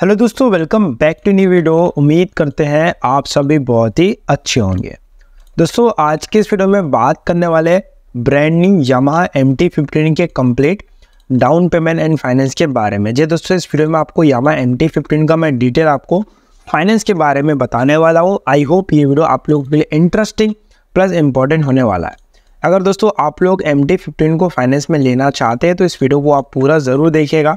hello दोस्तों welcome back to new video उम्मीद करते हैं आप सभी बहुत ही अच्छे होंगे दोस्तों आज के इस वीडियो में बात करने वाले brand new Yamaha M T fifteen के complete down payment and finance के बारे में जी दोस्तों इस वीडियो में आपको यामा एम टी फिफ्टीन का मैं डिटेल आपको फाइनेंस के बारे में बताने वाला हूँ आई होप ये वीडियो आप लोगों के लिए इंटरेस्टिंग प्लस इम्पॉर्टेंट होने वाला है अगर दोस्तों आप लोग एम टी फिफ्टीन को फाइनेंस में लेना चाहते हैं तो इस वीडियो को आप पूरा ज़रूर देखिएगा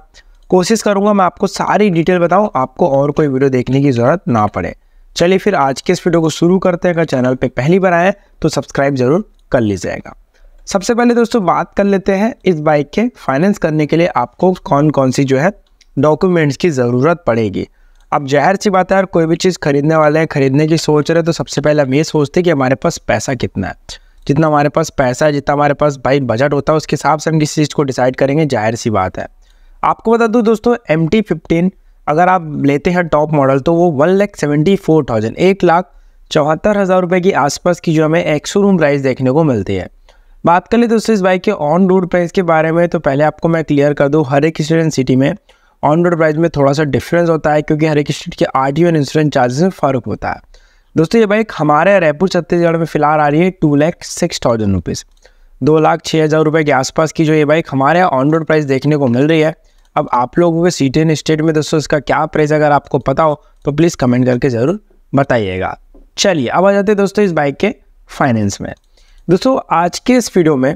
कोशिश करूंगा मैं आपको सारी डिटेल बताऊं आपको और कोई वीडियो देखने की ज़रूरत ना पड़े चलिए फिर आज के इस वीडियो को शुरू करते हैं अगर चैनल पे पहली बार आए तो सब्सक्राइब जरूर कर लीजिएगा सबसे पहले दोस्तों बात कर लेते हैं इस बाइक के फाइनेंस करने के लिए आपको कौन कौन सी जो है डॉक्यूमेंट्स की ज़रूरत पड़ेगी अब जाहिर सी बात है यार कोई भी चीज़ खरीदने वाले हैं खरीदने की सोच रहे हैं तो सबसे पहले हम ये सोचते हैं कि हमारे पास पैसा कितना है जितना हमारे पास पैसा है जितना हमारे पास बाइक बजट होता है उसके हिसाब से हम किसी चीज़ को डिसाइड करेंगे जाहिर सी बात है आपको बता दूँ दोस्तों एम टी फिफ्टीन अगर आप लेते हैं टॉप मॉडल तो वो one lakh seventy four thousand एक लाख चौहत्तर हज़ार रुपये की आसपास की जो हमें एक्सो रूम प्राइस देखने को मिलती है बात कर लें दोस्तों इस बाइक के ऑन रोड प्राइस के बारे में तो पहले आपको मैं क्लियर कर दूँ हर एक स्टेट सिटी में ऑन रोड प्राइस में थोड़ा सा डिफरेंस होता है क्योंकि हर एक स्टेट के R T and insurance charges में फ़र्क होता है दोस्तों ये बाइक हमारे रायपुर छत्तीसगढ़ में फिलहाल आ रही है two lakh six thousand rupees दो लाख छः हज़ार रुपये के आसपास की जो ये बाइक हमारे यहाँ ऑन रोड प्राइस देखने को मिल रही है अब आप लोगों के इन स्टेट में दोस्तों इसका क्या प्राइस अगर आपको पता हो तो प्लीज़ कमेंट करके ज़रूर बताइएगा चलिए अब आ जाते हैं दोस्तों इस बाइक के फाइनेंस में दोस्तों आज के इस वीडियो में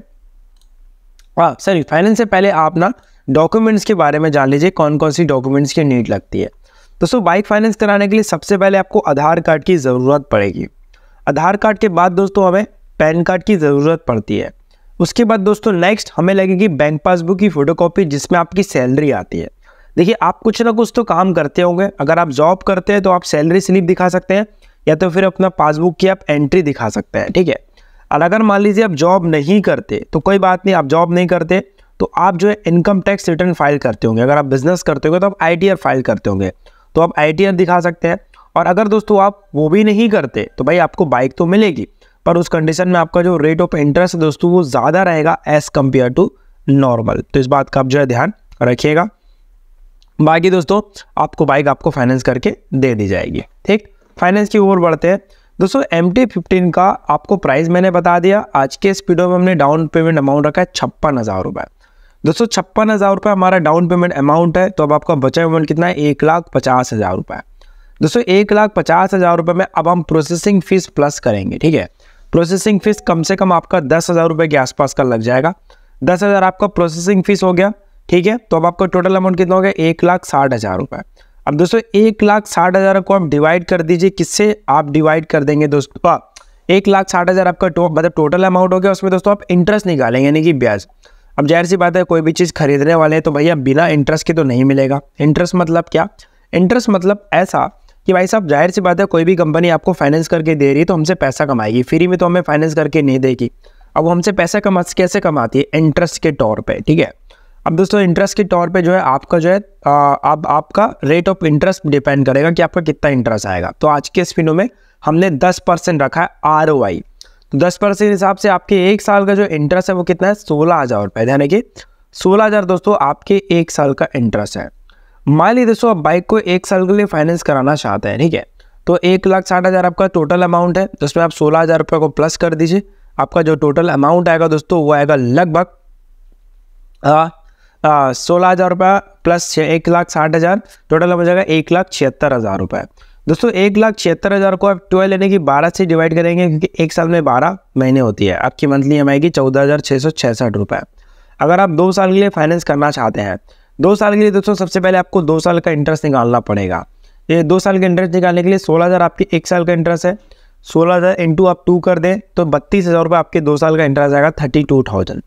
हाँ सॉरी फाइनेंस से पहले आप ना डॉक्यूमेंट्स के बारे में जान लीजिए कौन कौन सी डॉक्यूमेंट्स की नीड लगती है दोस्तों बाइक फाइनेंस कराने के लिए सबसे पहले आपको आधार कार्ड की ज़रूरत पड़ेगी आधार कार्ड के बाद दोस्तों हमें पैन कार्ड की ज़रूरत पड़ती है उसके बाद दोस्तों नेक्स्ट हमें लगेगी बैंक पासबुक की फोटोकॉपी जिसमें आपकी सैलरी आती है देखिए आप कुछ ना कुछ तो काम करते होंगे अगर आप जॉब करते हैं तो आप सैलरी स्लिप दिखा सकते हैं या तो फिर अपना पासबुक की आप एंट्री दिखा सकते हैं ठीक है और अगर मान लीजिए आप जॉब नहीं करते तो कोई बात नहीं आप जॉब नहीं करते तो आप जो है इनकम टैक्स रिटर्न फाइल करते होंगे अगर आप बिजनेस करते होंगे तो आप आई फाइल करते होंगे तो आप आई दिखा सकते हैं और अगर दोस्तों आप वो भी नहीं करते तो भाई आपको बाइक तो मिलेगी पर उस कंडीशन में आपका जो रेट ऑफ इंटरेस्ट दोस्तों वो ज़्यादा रहेगा एज कम्पेयर टू नॉर्मल तो इस बात का आप जो है ध्यान रखिएगा बाकी दोस्तों आपको बाइक आपको फाइनेंस करके दे दी जाएगी ठीक फाइनेंस की ओर बढ़ते हैं दोस्तों एम टी फिफ्टीन का आपको प्राइस मैंने बता दिया आज के स्पीडो में हमने डाउन पेमेंट अमाउंट रखा है छप्पन हज़ार रुपये दोस्तों छप्पन हज़ार रुपये हमारा डाउन पेमेंट अमाउंट है तो अब आपका बचा अमाउंट कितना है एक लाख पचास हज़ार रुपये दोस्तों एक लाख पचास हज़ार रुपये में अब हम प्रोसेसिंग फीस प्लस करेंगे ठीक है प्रोसेसिंग फीस कम से कम आपका दस हज़ार रुपये के आसपास का लग जाएगा दस हज़ार आपका प्रोसेसिंग फीस हो गया ठीक है तो अब आपका टोटल अमाउंट कितना हो गया एक लाख साठ हज़ार रुपये अब दोस्तों एक लाख साठ हज़ार को आप डिवाइड कर दीजिए किससे आप डिवाइड कर देंगे दोस्तों हाँ, एक लाख साठ हज़ार आपका टो, मतलब टोटल अमाउंट हो गया उसमें दोस्तों आप इंटरेस्ट निकालेंगे यानी कि ब्याज अब जाहिर सी बात है कोई भी चीज़ खरीदने वाले हैं तो भैया बिना इंटरेस्ट के तो नहीं मिलेगा इंटरेस्ट मतलब क्या इंटरेस्ट मतलब ऐसा कि भाई साहब जाहिर सी बात है कोई भी कंपनी आपको फाइनेंस करके दे रही है तो हमसे पैसा कमाएगी फ्री में तो हमें फाइनेंस करके नहीं देगी अब वो हमसे पैसा कमा कैसे कमाती है इंटरेस्ट के तौर पर ठीक है अब दोस्तों इंटरेस्ट के तौर पे जो है आपका जो है अब आपका रेट ऑफ इंटरेस्ट डिपेंड करेगा कि आपका कितना इंटरेस्ट आएगा तो आज के इस फिनो में हमने 10 परसेंट रखा है आर ओ आई तो दस परसेंट हिसाब से आपके एक साल का जो इंटरेस्ट है वो कितना है सोलह हज़ार रुपये यानी कि सोलह हज़ार दोस्तों आपके एक साल का इंटरेस्ट है मान ली दोस्तों आप बाइक को एक साल के लिए फाइनेंस कराना चाहते हैं ठीक है तो एक लाख साठ हज़ार आपका टोटल अमाउंट है जिसमें आप सोलह हज़ार रुपये को प्लस कर दीजिए आपका जो टोटल अमाउंट आएगा दोस्तों वो आएगा लगभग सोलह हज़ार रुपया प्लस एक लाख साठ हज़ार टोटल हो जाएगा एक लाख छिहत्तर हज़ार रुपये दोस्तों एक लाख छिहत्तर हज़ार को आप ट्वेल्व लेने की बारह से डिवाइड करेंगे क्योंकि एक साल में बारह महीने होती है आपकी मंथली एम आएगी चौदह हज़ार छः सौ अगर आप दो साल के लिए फाइनेंस करना चाहते हैं दो साल के लिए दोस्तों सबसे पहले आपको दो साल का इंटरेस्ट निकालना पड़ेगा ये दो साल का इंटरेस्ट निकालने के लिए सोलह हज़ार आपके एक साल का इंटरेस्ट है सोलह हज़ार इंटू आप टू कर दें तो बत्तीस हज़ार रुपये आपके दो साल का इंटरेस्ट आएगा थर्टी टू थाउजेंड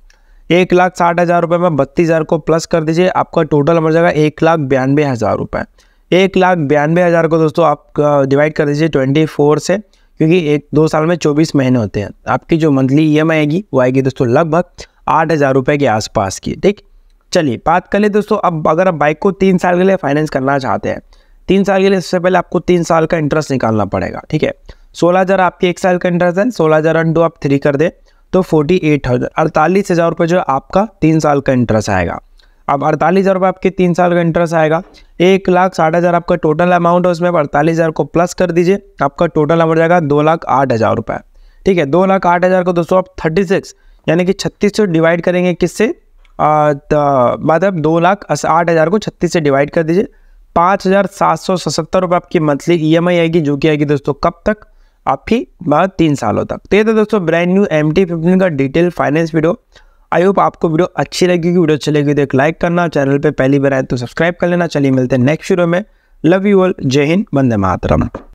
एक लाख साठ हज़ार रुपये में बत्तीस हज़ार को प्लस कर दीजिए आपका टोटल मर जाएगा एक लाख बयानवे हज़ार रुपये एक लाख बयानवे हज़ार को दोस्तों आप डिवाइड कर दीजिए ट्वेंटी फोर से क्योंकि एक दो साल में चौबीस महीने होते हैं आपकी जो मंथली ई आएगी वो आएगी दोस्तों लगभग आठ हज़ार रुपये के आसपास की ठीक चलिए बात कर ले दोस्तों अब अगर आप बाइक को तीन साल के लिए फाइनेंस करना चाहते हैं तीन साल के लिए सबसे पहले आपको तीन साल का इंटरेस्ट निकालना पड़ेगा ठीक है सोलह हज़ार आपके एक साल का इंटरेस्ट है सोलह हज़ार अंडो आप थ्री कर दें तो फोर्टी एट हज़ार अड़तालीस हज़ार रुपये जो आपका तीन साल का इंटरेस्ट आएगा अब अड़तालीस हज़ार रुपये आपके तीन साल का इंटरेस्ट आएगा एक लाख साठ हज़ार आपका टोटल अमाउंट है उसमें आप अड़तालीस हज़ार को प्लस कर दीजिए आपका टोटल अमाउंट जाएगा दो लाख आठ हज़ार रुपये ठीक है दो लाख आठ हज़ार को दोस्तों आप थर्टी सिक्स यानी कि छत्तीस से डिवाइड करेंगे किससे मतलब दो लाख आठ हज़ार को छत्तीस से डिवाइड कर दीजिए पाँच हज़ार सात सौ सतहत्तर रुपये आपकी मंथली ई एम आई आएगी जो कि आएगी दोस्तों कब तक आपकी तीन सालों तक तो ये था दोस्तों brand new M T fifteen का detail finance video I hope आपको वीडियो अच्छी लगेगी वीडियो अच्छी लगी तो एक लाइक करना चैनल पर पहली बार आए तो सब्सक्राइब कर लेना चलिए मिलते हैं नेक्स्ट वीडियो में लव यू ऑल जय हिंद वंदे मातरम